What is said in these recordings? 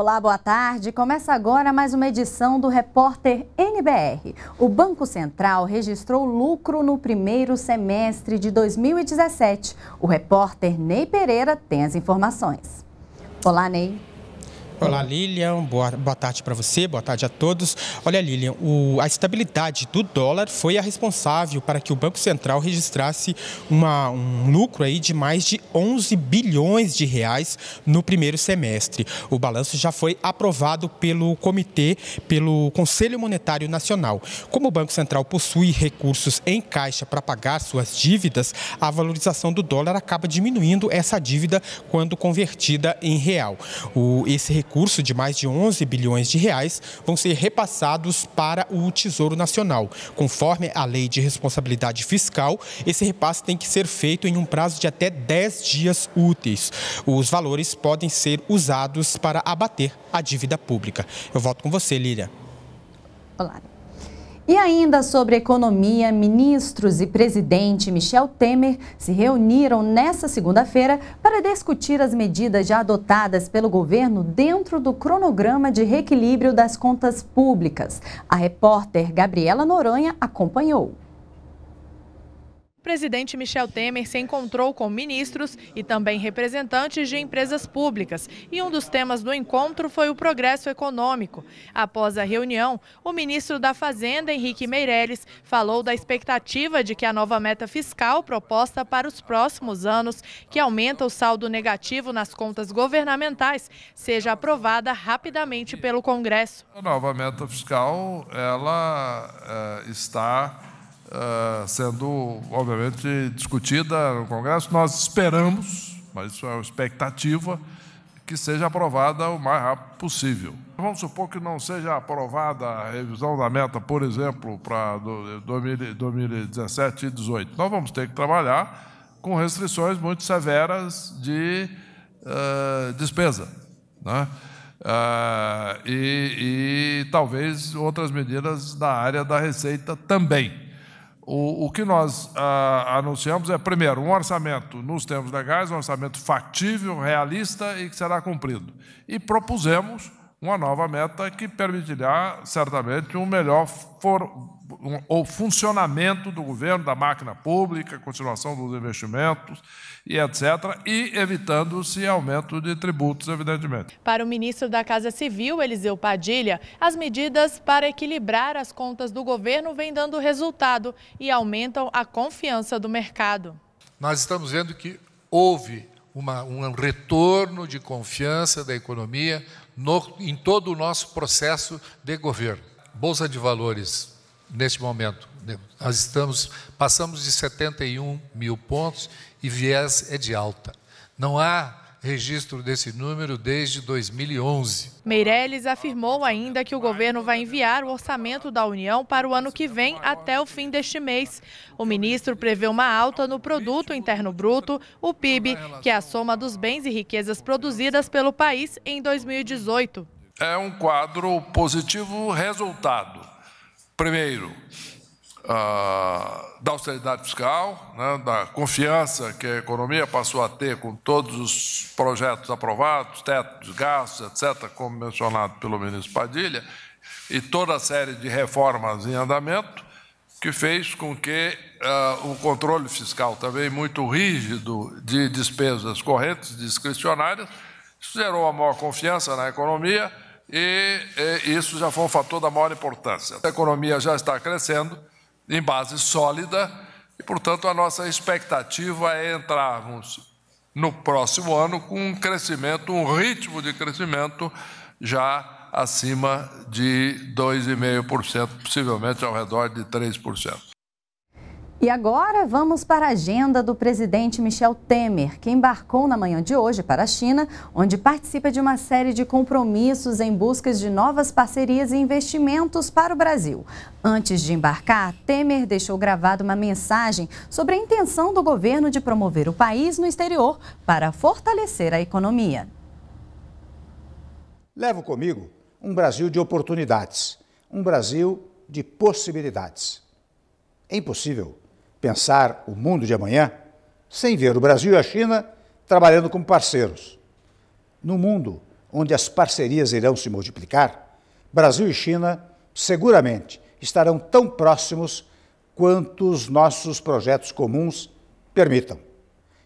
Olá, boa tarde. Começa agora mais uma edição do Repórter NBR. O Banco Central registrou lucro no primeiro semestre de 2017. O repórter Ney Pereira tem as informações. Olá, Ney. Olá, Lilian. Boa, boa tarde para você, boa tarde a todos. Olha, Lilian, o, a estabilidade do dólar foi a responsável para que o Banco Central registrasse uma, um lucro aí de mais de 11 bilhões de reais no primeiro semestre. O balanço já foi aprovado pelo Comitê, pelo Conselho Monetário Nacional. Como o Banco Central possui recursos em caixa para pagar suas dívidas, a valorização do dólar acaba diminuindo essa dívida quando convertida em real. O, esse recurso recurso de mais de 11 bilhões de reais vão ser repassados para o Tesouro Nacional. Conforme a Lei de Responsabilidade Fiscal, esse repasse tem que ser feito em um prazo de até 10 dias úteis. Os valores podem ser usados para abater a dívida pública. Eu volto com você, Líria. Olá. E ainda sobre economia, ministros e presidente Michel Temer se reuniram nesta segunda-feira para discutir as medidas já adotadas pelo governo dentro do cronograma de reequilíbrio das contas públicas. A repórter Gabriela Noronha acompanhou presidente Michel Temer se encontrou com ministros e também representantes de empresas públicas. E um dos temas do encontro foi o progresso econômico. Após a reunião, o ministro da Fazenda, Henrique Meirelles, falou da expectativa de que a nova meta fiscal proposta para os próximos anos, que aumenta o saldo negativo nas contas governamentais, seja aprovada rapidamente pelo Congresso. A nova meta fiscal, ela é, está ah, sendo, obviamente, discutida no Congresso. Nós esperamos, mas isso é uma expectativa, que seja aprovada o mais rápido possível. Vamos supor que não seja aprovada a revisão da meta, por exemplo, para 2017 e 2018. Nós vamos ter que trabalhar com restrições muito severas de uh, despesa. Né? Uh, e, e talvez outras medidas da área da receita também. O, o que nós ah, anunciamos é, primeiro, um orçamento nos termos legais, um orçamento factível, realista e que será cumprido. E propusemos uma nova meta que permitirá, certamente, um melhor for, um, o funcionamento do governo, da máquina pública, continuação dos investimentos e etc., e evitando-se aumento de tributos, evidentemente. Para o ministro da Casa Civil, Eliseu Padilha, as medidas para equilibrar as contas do governo vêm dando resultado e aumentam a confiança do mercado. Nós estamos vendo que houve uma, um retorno de confiança da economia no, em todo o nosso processo de governo. Bolsa de Valores, neste momento, né, nós estamos, passamos de 71 mil pontos e viés é de alta. Não há registro desse número desde 2011. Meirelles afirmou ainda que o governo vai enviar o orçamento da União para o ano que vem até o fim deste mês. O ministro prevê uma alta no produto interno bruto, o PIB, que é a soma dos bens e riquezas produzidas pelo país em 2018. É um quadro positivo resultado. Primeiro, ah, da austeridade fiscal, né, da confiança que a economia passou a ter com todos os projetos aprovados, teto de gastos, etc., como mencionado pelo ministro Padilha, e toda a série de reformas em andamento, que fez com que uh, o controle fiscal também muito rígido de despesas correntes discricionárias gerou a maior confiança na economia e, e isso já foi um fator da maior importância. A economia já está crescendo, em base sólida, e, portanto, a nossa expectativa é entrarmos no próximo ano com um crescimento, um ritmo de crescimento já acima de 2,5%, possivelmente ao redor de 3%. E agora vamos para a agenda do presidente Michel Temer, que embarcou na manhã de hoje para a China, onde participa de uma série de compromissos em busca de novas parcerias e investimentos para o Brasil. Antes de embarcar, Temer deixou gravada uma mensagem sobre a intenção do governo de promover o país no exterior para fortalecer a economia. Levo comigo um Brasil de oportunidades, um Brasil de possibilidades. É impossível pensar o mundo de amanhã sem ver o Brasil e a China trabalhando como parceiros. No mundo onde as parcerias irão se multiplicar, Brasil e China seguramente estarão tão próximos quanto os nossos projetos comuns permitam.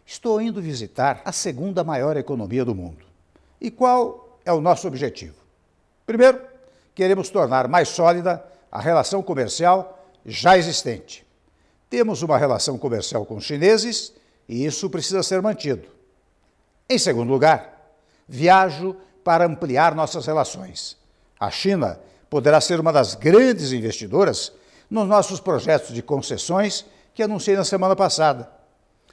Estou indo visitar a segunda maior economia do mundo. E qual é o nosso objetivo? Primeiro, queremos tornar mais sólida a relação comercial já existente. Temos uma relação comercial com os chineses e isso precisa ser mantido. Em segundo lugar, viajo para ampliar nossas relações. A China poderá ser uma das grandes investidoras nos nossos projetos de concessões que anunciei na semana passada.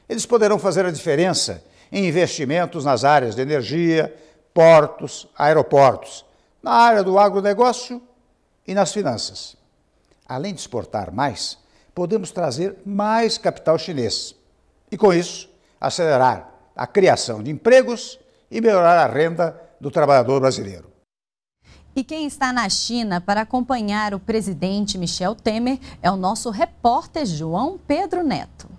Eles poderão fazer a diferença em investimentos nas áreas de energia, portos, aeroportos, na área do agronegócio e nas finanças. Além de exportar mais, podemos trazer mais capital chinês e, com isso, acelerar a criação de empregos e melhorar a renda do trabalhador brasileiro. E quem está na China para acompanhar o presidente Michel Temer é o nosso repórter João Pedro Neto.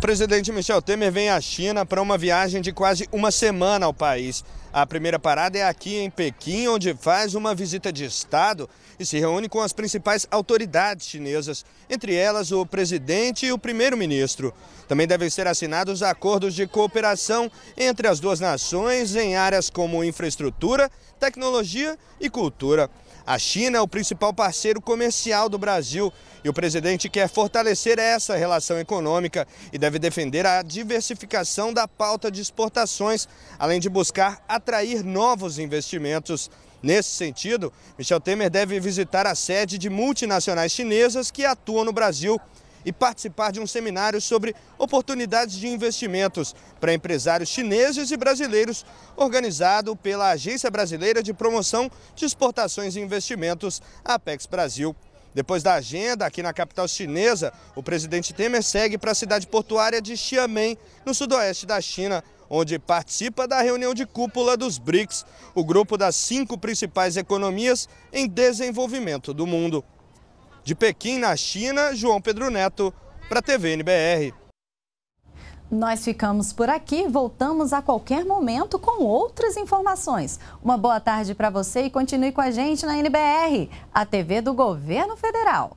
O presidente Michel Temer vem à China para uma viagem de quase uma semana ao país. A primeira parada é aqui em Pequim, onde faz uma visita de Estado e se reúne com as principais autoridades chinesas, entre elas o presidente e o primeiro-ministro. Também devem ser assinados acordos de cooperação entre as duas nações em áreas como infraestrutura, tecnologia e cultura. A China é o principal parceiro comercial do Brasil e o presidente quer fortalecer essa relação econômica e deve defender a diversificação da pauta de exportações, além de buscar atrair novos investimentos. Nesse sentido, Michel Temer deve visitar a sede de multinacionais chinesas que atuam no Brasil e participar de um seminário sobre oportunidades de investimentos para empresários chineses e brasileiros, organizado pela Agência Brasileira de Promoção de Exportações e Investimentos, Apex Brasil. Depois da agenda, aqui na capital chinesa, o presidente Temer segue para a cidade portuária de Xiamen, no sudoeste da China, onde participa da reunião de cúpula dos BRICS, o grupo das cinco principais economias em desenvolvimento do mundo. De Pequim, na China, João Pedro Neto, para a TV NBR. Nós ficamos por aqui, voltamos a qualquer momento com outras informações. Uma boa tarde para você e continue com a gente na NBR, a TV do Governo Federal.